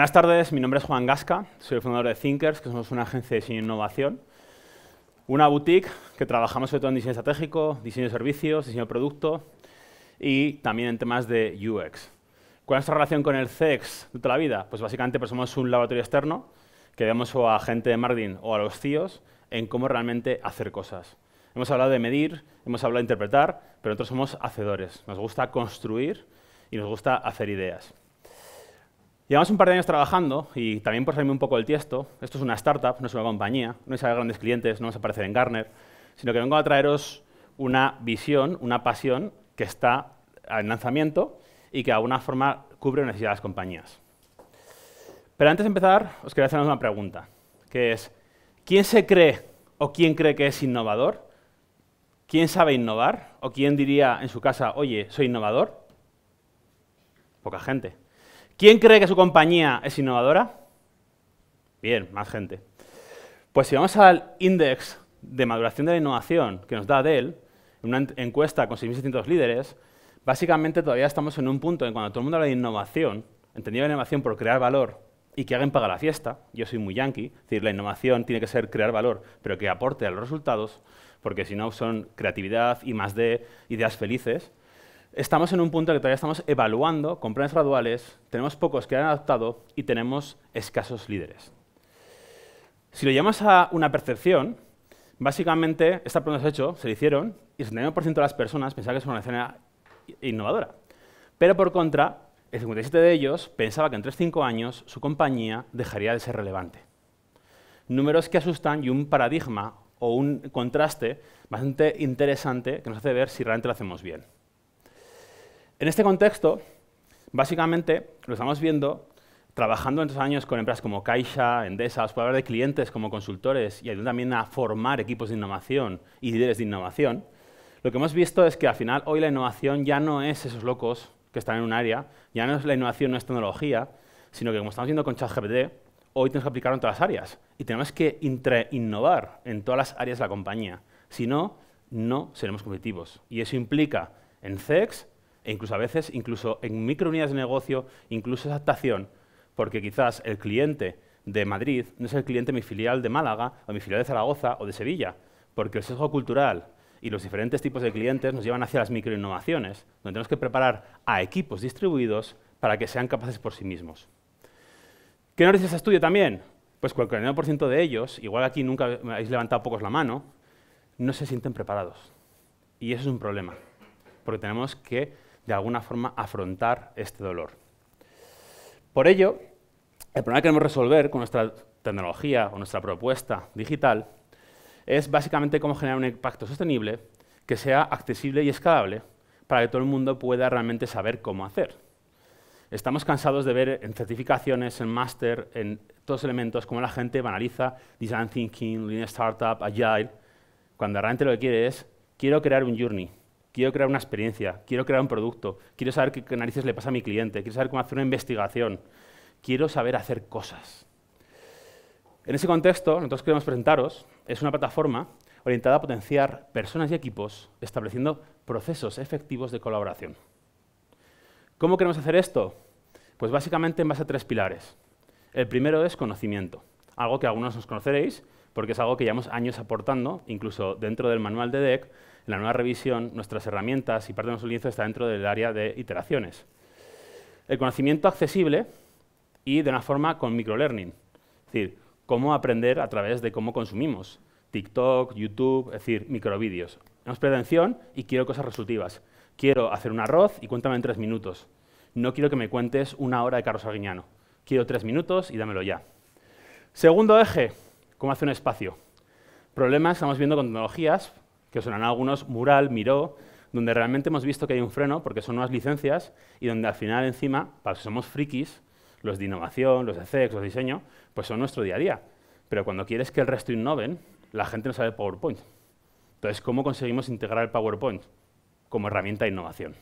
Buenas tardes, mi nombre es Juan Gasca, soy el fundador de Thinkers, que somos una agencia de diseño e innovación, una boutique que trabajamos sobre todo en diseño estratégico, diseño de servicios, diseño de producto y también en temas de UX. ¿Cuál es nuestra relación con el CEX de toda la vida? Pues básicamente pues somos un laboratorio externo que vemos o a gente de marketing o a los CIOs e en cómo realmente hacer cosas. Hemos hablado de medir, hemos hablado de interpretar, pero nosotros somos hacedores. Nos gusta construir y nos gusta hacer ideas. Llevamos un par de años trabajando y también por salirme un poco del tiesto, esto es una startup, no es una compañía, no es a grandes clientes, no vamos a aparecer en Garner, sino que vengo a traeros una visión, una pasión que está en lanzamiento y que de alguna forma cubre necesidades de las compañías. Pero antes de empezar, os quería hacer una pregunta, que es, ¿quién se cree o quién cree que es innovador? ¿Quién sabe innovar? ¿O quién diría en su casa, oye, soy innovador? Poca gente. ¿Quién cree que su compañía es innovadora? Bien, más gente. Pues si vamos al índice de maduración de la innovación que nos da Dell, en una encuesta con 6.600 líderes, básicamente todavía estamos en un punto en cuando todo el mundo habla de innovación, entendido la innovación por crear valor y que alguien paga la fiesta, yo soy muy yankee, es decir, la innovación tiene que ser crear valor, pero que aporte a los resultados, porque si no son creatividad y más de ideas felices, estamos en un punto que todavía estamos evaluando con planes graduales, tenemos pocos que han adaptado y tenemos escasos líderes. Si lo llamas a una percepción, básicamente esta pregunta se ha hecho, se la hicieron, y el 79% de las personas pensaba que es una escena innovadora. Pero por contra, el 57% de ellos pensaba que en 3-5 años su compañía dejaría de ser relevante. Números que asustan y un paradigma o un contraste bastante interesante que nos hace ver si realmente lo hacemos bien. En este contexto, básicamente lo estamos viendo trabajando en estos años con empresas como Caixa, Endesa, os puedo hablar de clientes como consultores y ayudando también a formar equipos de innovación y líderes de innovación, lo que hemos visto es que al final hoy la innovación ya no es esos locos que están en un área, ya no es la innovación, no es tecnología, sino que como estamos viendo con ChatGPT, hoy tenemos que aplicarlo en todas las áreas y tenemos que innovar en todas las áreas de la compañía. Si no, no seremos competitivos. Y eso implica en CEX, e incluso a veces, incluso en microunidades de negocio, incluso esa adaptación, porque quizás el cliente de Madrid no es el cliente de mi filial de Málaga, o mi filial de Zaragoza o de Sevilla, porque el sesgo cultural y los diferentes tipos de clientes nos llevan hacia las microinnovaciones, donde tenemos que preparar a equipos distribuidos para que sean capaces por sí mismos. ¿Qué nos dice ese estudio también? Pues el 49% de ellos, igual aquí nunca habéis levantado pocos la mano, no se sienten preparados. Y eso es un problema, porque tenemos que de alguna forma afrontar este dolor. Por ello, el problema que queremos resolver con nuestra tecnología o nuestra propuesta digital es básicamente cómo generar un impacto sostenible que sea accesible y escalable para que todo el mundo pueda realmente saber cómo hacer. Estamos cansados de ver en certificaciones, en máster, en todos elementos, cómo la gente banaliza Design Thinking, Lean Startup, Agile, cuando realmente lo que quiere es, quiero crear un journey, quiero crear una experiencia, quiero crear un producto, quiero saber qué narices le pasa a mi cliente, quiero saber cómo hacer una investigación, quiero saber hacer cosas. En ese contexto, nosotros queremos presentaros, es una plataforma orientada a potenciar personas y equipos estableciendo procesos efectivos de colaboración. ¿Cómo queremos hacer esto? Pues básicamente en base a tres pilares. El primero es conocimiento, algo que algunos os conoceréis, porque es algo que llevamos años aportando, incluso dentro del manual de DEC, en la nueva revisión, nuestras herramientas y parte de nuestro lienzo está dentro del área de iteraciones. El conocimiento accesible y de una forma con microlearning, es decir, cómo aprender a través de cómo consumimos, TikTok, YouTube, es decir, microvídeos. Hemos prevención y quiero cosas resultivas. Quiero hacer un arroz y cuéntame en tres minutos. No quiero que me cuentes una hora de Carlos Arguiñano. Quiero tres minutos y dámelo ya. Segundo eje, ¿Cómo hace un espacio? Problemas estamos viendo con tecnologías, que son algunos, Mural, Miró, donde realmente hemos visto que hay un freno, porque son nuevas licencias, y donde al final encima, para los que somos frikis, los de innovación, los de CX, los de diseño, pues son nuestro día a día. Pero cuando quieres que el resto innoven, la gente no sabe PowerPoint. Entonces, ¿cómo conseguimos integrar el PowerPoint como herramienta de innovación?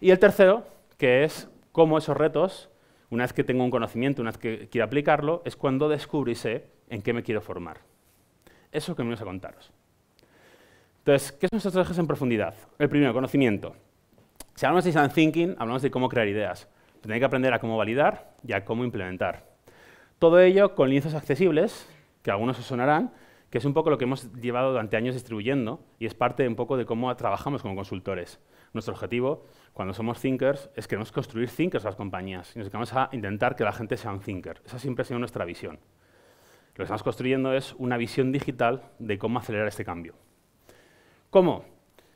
Y el tercero, que es cómo esos retos una vez que tengo un conocimiento, una vez que quiero aplicarlo, es cuando descubrí sé en qué me quiero formar. Eso que me vamos a contaros. Entonces, ¿qué son nuestros ejes en profundidad? El primero, conocimiento. Si hablamos de design thinking, hablamos de cómo crear ideas. Tenéis que aprender a cómo validar y a cómo implementar. Todo ello con lienzos accesibles, que algunos os sonarán, que es un poco lo que hemos llevado durante años distribuyendo y es parte un poco de cómo trabajamos como consultores. Nuestro objetivo cuando somos thinkers, es que queremos construir thinkers las compañías y nos dedicamos a intentar que la gente sea un thinker. Esa siempre ha sido nuestra visión. Lo que estamos construyendo es una visión digital de cómo acelerar este cambio. ¿Cómo?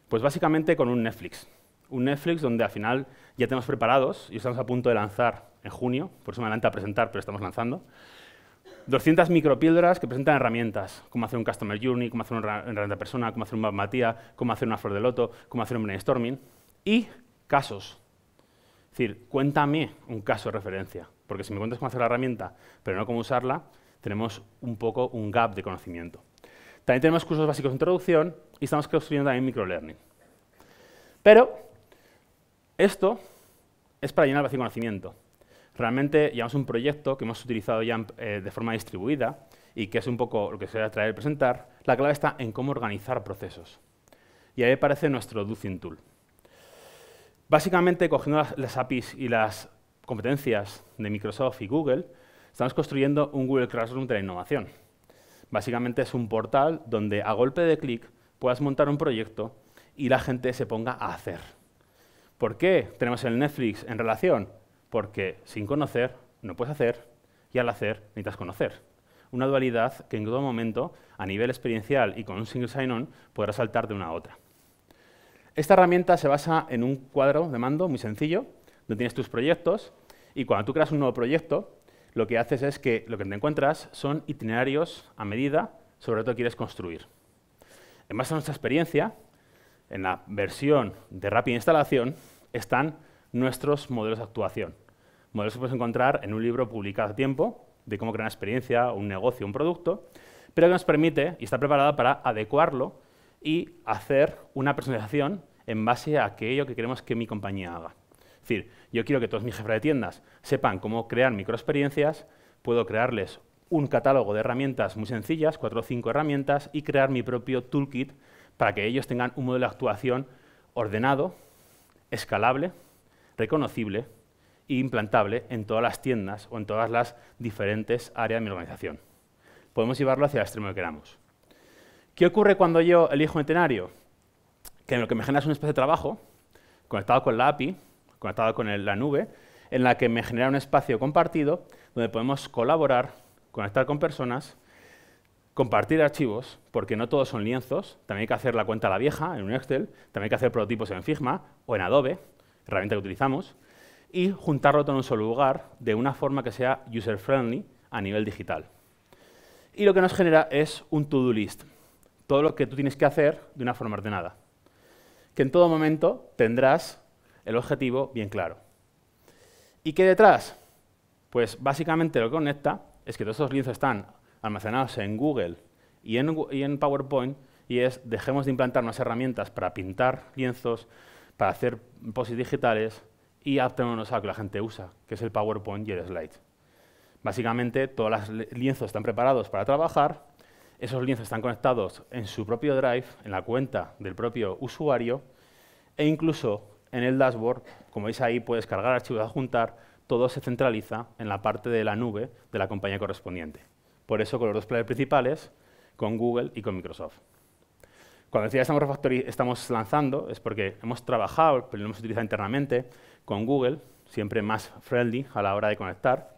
Pues básicamente con un Netflix. Un Netflix donde al final ya tenemos preparados y estamos a punto de lanzar en junio, por eso me adelanta a presentar, pero estamos lanzando, 200 micropíldoras que presentan herramientas, cómo hacer un Customer Journey, cómo hacer una herramienta persona, cómo hacer un matía, cómo hacer una flor de loto, cómo hacer un brainstorming y casos. Es decir, cuéntame un caso de referencia, porque si me cuentas cómo hacer la herramienta, pero no cómo usarla, tenemos un poco un gap de conocimiento. También tenemos cursos básicos de introducción y estamos construyendo también microlearning. Pero esto es para llenar el vacío de conocimiento. Realmente llevamos un proyecto que hemos utilizado ya eh, de forma distribuida y que es un poco lo que se va a traer y presentar. La clave está en cómo organizar procesos. Y ahí aparece nuestro Ducin Tool. Básicamente, cogiendo las, APIs y las competencias de Microsoft y Google, estamos construyendo un Google Classroom de la innovación. Básicamente es un portal donde a golpe de clic puedas montar un proyecto y la gente se ponga a hacer. ¿Por qué tenemos el Netflix en relación? Porque sin conocer no puedes hacer y al hacer necesitas conocer. Una dualidad que en todo momento, a nivel experiencial y con un single sign-on, podrás saltar de una a otra. Esta herramienta se basa en un cuadro de mando muy sencillo, donde tienes tus proyectos, y cuando tú creas un nuevo proyecto, lo que haces es que lo que te encuentras son itinerarios a medida sobre lo que quieres construir. En base a nuestra experiencia, en la versión de rápida instalación están nuestros modelos de actuación. Modelos que puedes encontrar en un libro publicado a tiempo de cómo crear una experiencia, un negocio, un producto, pero que nos permite y está preparada para adecuarlo y hacer una personalización en base a aquello que queremos que mi compañía haga. Es decir, yo quiero que todos mis jefes de tiendas sepan cómo crear microexperiencias, puedo crearles un catálogo de herramientas muy sencillas, cuatro o cinco herramientas, y crear mi propio toolkit para que ellos tengan un modelo de actuación ordenado, escalable, reconocible e implantable en todas las tiendas o en todas las diferentes áreas de mi organización. Podemos llevarlo hacia el extremo que queramos. ¿Qué ocurre cuando yo elijo un itinerario? Que lo que me genera es una especie de trabajo, conectado con la API, conectado con la nube, en la que me genera un espacio compartido donde podemos colaborar, conectar con personas, compartir archivos, porque no todos son lienzos, también hay que hacer la cuenta a la vieja en un Excel, también hay que hacer prototipos en Figma o en Adobe, herramienta que utilizamos, y juntarlo todo en un solo lugar de una forma que sea user-friendly a nivel digital. Y lo que nos genera es un to-do list, todo lo que tú tienes que hacer de una forma ordenada. Que en todo momento tendrás el objetivo bien claro. ¿Y qué detrás? Pues básicamente lo que conecta es que todos esos lienzos están almacenados en Google y en, PowerPoint y es dejemos de implantar unas herramientas para pintar lienzos, para hacer poses digitales y adaptémonos a lo que la gente usa, que es el PowerPoint y el slide. Básicamente todos los lienzos están preparados para trabajar esos links están conectados en su propio Drive, en la cuenta del propio usuario, e incluso en el dashboard, como veis ahí, puedes cargar archivos, adjuntar, todo se centraliza en la parte de la nube de la compañía correspondiente. Por eso con los dos players principales, con Google y con Microsoft. Cuando decía estamos, estamos lanzando es porque hemos trabajado, pero lo hemos utilizado internamente con Google, siempre más friendly a la hora de conectar,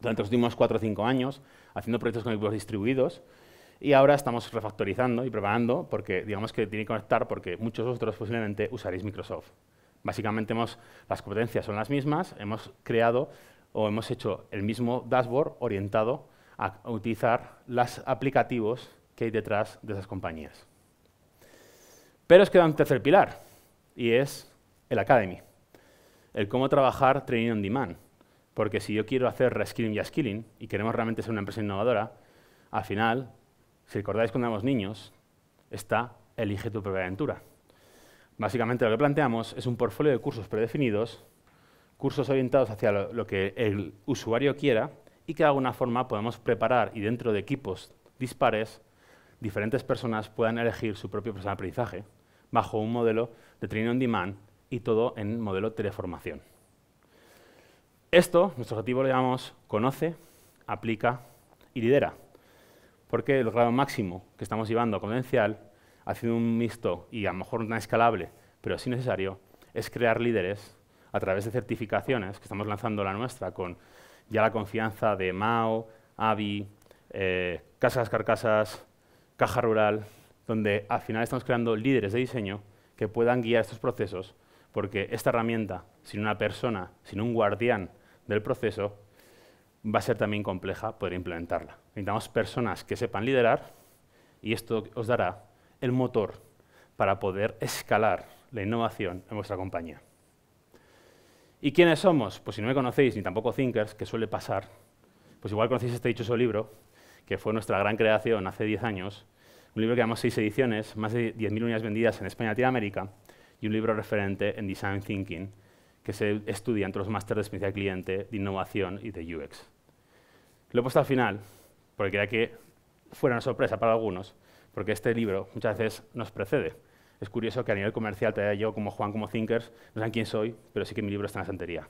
durante los últimos 4 o 5 años, haciendo proyectos con equipos distribuidos, y ahora estamos refactorizando y preparando, porque digamos que tiene que conectar, porque muchos de vosotros posiblemente usaréis Microsoft. Básicamente hemos, las competencias son las mismas, hemos creado o hemos hecho el mismo dashboard orientado a utilizar los aplicativos que hay detrás de esas compañías. Pero os queda un tercer pilar, y es el Academy, el cómo trabajar Training on Demand. Porque si yo quiero hacer reskilling y upskilling, y queremos realmente ser una empresa innovadora, al final si recordáis cuando éramos niños, está Elige tu propia aventura. Básicamente lo que planteamos es un portfolio de cursos predefinidos, cursos orientados hacia lo, que el usuario quiera y que de alguna forma podemos preparar y dentro de equipos dispares diferentes personas puedan elegir su propio aprendizaje bajo un modelo de training on demand y todo en modelo teleformación. Esto, nuestro objetivo lo llamamos conoce, aplica y lidera porque el grado máximo que estamos llevando a convencial, haciendo un mixto y a lo mejor no escalable, pero sí necesario, es crear líderes a través de certificaciones, que estamos lanzando la nuestra con ya la confianza de MAO, AVI, eh, Casas Carcasas, Caja Rural, donde al final estamos creando líderes de diseño que puedan guiar estos procesos, porque esta herramienta, sin una persona, sin un guardián del proceso, va a ser también compleja poder implementarla. Necesitamos personas que sepan liderar y esto os dará el motor para poder escalar la innovación en vuestra compañía. ¿Y quiénes somos? Pues si no me conocéis, ni tampoco Thinkers, que suele pasar, pues igual conocéis este dichoso libro, que fue nuestra gran creación hace 10 años, un libro que llevamos 6 ediciones, más de 10.000 unidades vendidas en España y Latinoamérica, y un libro referente en Design Thinking, que se estudia entre los másteres de experiencia cliente, de innovación y de UX. Lo he puesto al final porque quería que fuera una sorpresa para algunos, porque este libro muchas veces nos precede. Es curioso que a nivel comercial, te yo como Juan, como Thinkers, no saben quién soy, pero sí que mi libro está en la santería.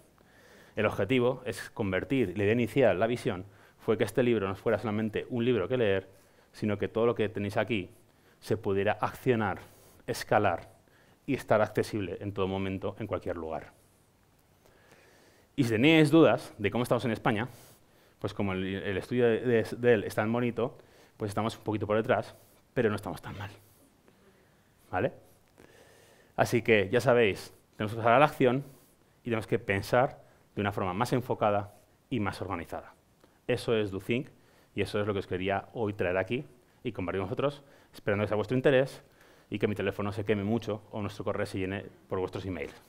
El objetivo es convertir la idea inicial, la visión, fue que este libro no fuera solamente un libro que leer, sino que todo lo que tenéis aquí se pudiera accionar, escalar y estar accesible en todo momento, en cualquier lugar. Y si tenéis dudas de cómo estamos en España, pues como el, estudio de, él es tan bonito, pues estamos un poquito por detrás, pero no estamos tan mal. ¿Vale? Así que ya sabéis, tenemos que pasar a la acción y tenemos que pensar de una forma más enfocada y más organizada. Eso es Do Think y eso es lo que os quería hoy traer aquí y compartir con vosotros, esperando que sea vuestro interés y que mi teléfono se queme mucho o nuestro correo se llene por vuestros emails.